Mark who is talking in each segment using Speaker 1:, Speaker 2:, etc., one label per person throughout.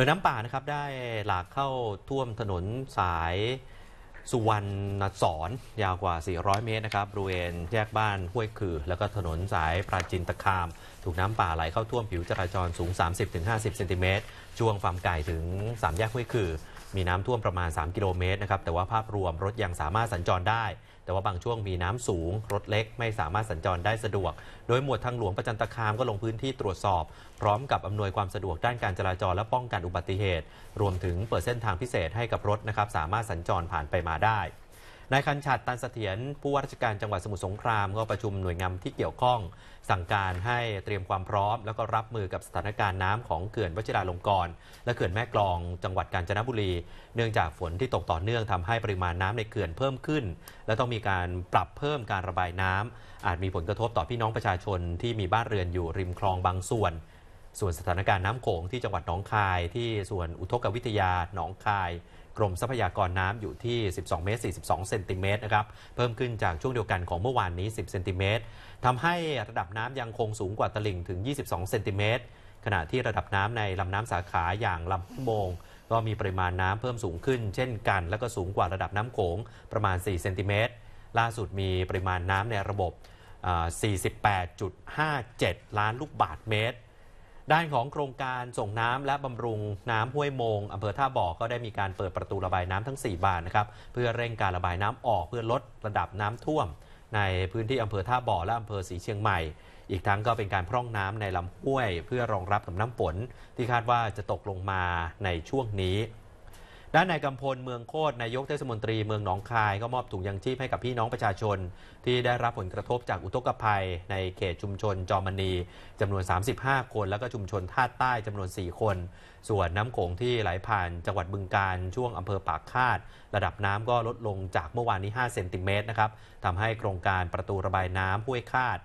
Speaker 1: ดยน้ำป่านะครับ ได้หลากเข้าท่วมถนนสายสุวรรณสอนยาวกว่า 400 เมตรนะครับบริเวณแยกบ้านห้วยคือ แล้วก็ถนนสายปราจินตะคาม ถูกน้ำป่าไหลเข้าท่วมผิวจราจรสูง 30-50 เซนติเมตรช่วงฟาร์มไก่ถึง 3 แยกห้วยคือมีน้ำท่วมประมาณ 3 กิโลเมตรนะครับ แต่ว่าภาพรวมรถยังสามารถสัญจรได้ แต่ว่าบางช่วงมีน้ำสูง รถเล็กไม่สามารถสัญจรได้สะดวก โดยหมวดทางหลวงประจันตคามก็ลงพื้นที่ตรวจสอบ พร้อมกับอำนวยความสะดวกด้านการจราจรและป้องกันอุบัติเหตุ รวมถึงเปิดเส้นทางพิเศษให้กับรถนะครับสามารถสัญจรผ่านไปมาได้นายคันชัดตันเสถียรผู้ว่าราชการจังหวัดสมุทรสงครามก็ประชุมหน่วยงานที่เกี่ยวข้องสั่งการให้เตรียมความพร้อม แล้วก็รับมือกับสถานการณ์น้ำของเขื่อนวชิราลงกรณ์และเขื่อนแม่กลองจังหวัดกาญจนบุรี เนื่องจากฝนที่ตกต่อเนื่องทำให้ปริมาณน้ำในเขื่อนเพิ่มขึ้น และต้องมีการปรับเพิ่มการระบายน้ำ อาจมีผลกระทบต่อพี่น้องประชาชนที่มีบ้านเรือนอยู่ริมคลองบางส่วนส่วนสถานการณ์น้ำโขงที่จังหวัดหนองคาย ที่ส่วนอุทกวิทยาหนองคาย กรมทรัพยากรน้ำอยู่ที่ 12เมตร42เซนติเมตรนะครับเพิ่มขึ้นจากช่วงเดียวกันของเมื่อวานนี้ 10เซนติเมตรทำให้ระดับน้ำยังคงสูงกว่าตลิ่งถึง 22 เซนติเมตรขณะที่ระดับน้ำในลำน้ำสาขาอย่างลำพโมง ก็มีปริมาณน้ำเพิ่มสูงขึ้นเช่นกัน และก็สูงกว่าระดับน้ำโขงประมาณ4เซนติเมตรล่าสุดมีปริมาณน้ำในระบบ 48.57 ล้านลูกบาทเมตรด้านของโครงการส่งน้ำและบำรุงน้ำห้วยโมงอำเภอท่าบ่อก็ได้มีการเปิดประตูระบายน้ำทั้ง 4 บานนะครับเพื่อเร่งการระบายน้ำออกเพื่อลดระดับน้ำท่วม ในพื้นที่อำเภอท่าบ่อและอำเภอศรีเชียงใหม่ อีกทั้งก็เป็นการพร่องน้ำในลำห้วยเพื่อรองรับกับน้ำฝนที่คาดว่าจะตกลงมาในช่วงนี้ด้านนายกำพลเมืองโคตรนายกเทศมนตรีเมืองหนองคายก็มอบถุงยังชีพให้กับพี่น้องประชาชน ที่ได้รับผลกระทบจากอุทกภัยในเขตชุมชนจอมณีจำนวน 35 คนแล้วก็ชุมชนท่าใต้จำนวน 4 คน ส่วนน้ำโขงที่ไหลผ่านจังหวัดบึงการช่วงอำเภอปากคาด ระดับน้ำก็ลดลงจากเมื่อวานนี้ 5 เซนติเมตรนะครับทำให้โครงการประตูระบายน้ำห้วยคาด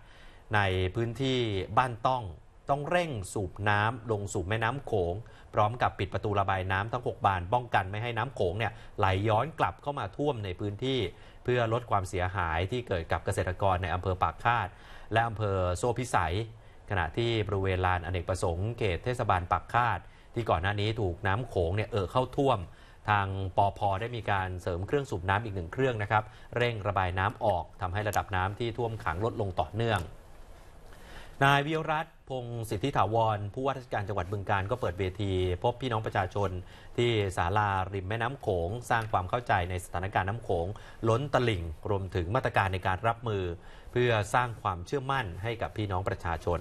Speaker 1: ในพื้นที่บ้านต้องต้องเร่งสูบน้ำลงสู่แม่น้ำโขง พร้อมกับปิดประตูระบายน้ำทั้ง 6 บานป้องกันไม่ให้น้ำโขงเนี่ยไหลย้อนกลับเข้ามาท่วมในพื้นที่เพื่อลดความเสียหายที่เกิดกับเกษตรกรในอำเภอปากคาดและอำเภอโซ่พิสัย ขณะที่บริเวณลานอเนกประสงค์เขตเทศบาลปากคาด ที่ก่อนหน้านี้ถูกน้ำโขงเนี่ยเอ่อเข้าท่วม ทางปอพอได้มีการเสริมเครื่องสูบน้ำอีกหนึ่งเครื่องนะครับ เร่งระบายน้ำออกทำให้ระดับน้ำที่ท่วมขังลดลงต่อเนื่องนายวิรัตพงศิทธิถาวรผู้ว่าราชการจังหวัดบึงการก็เปิดเวที พบพี่น้องประชาชน ที่ศาลาริมแม่น้ำโขงสร้างความเข้าใจในสถานการณ์น้ำโขง ล้นตลิ่งรวมถึงมาตรการในการรับมือ เพื่อสร้างความเชื่อมั่นให้กับพี่น้องประชาชน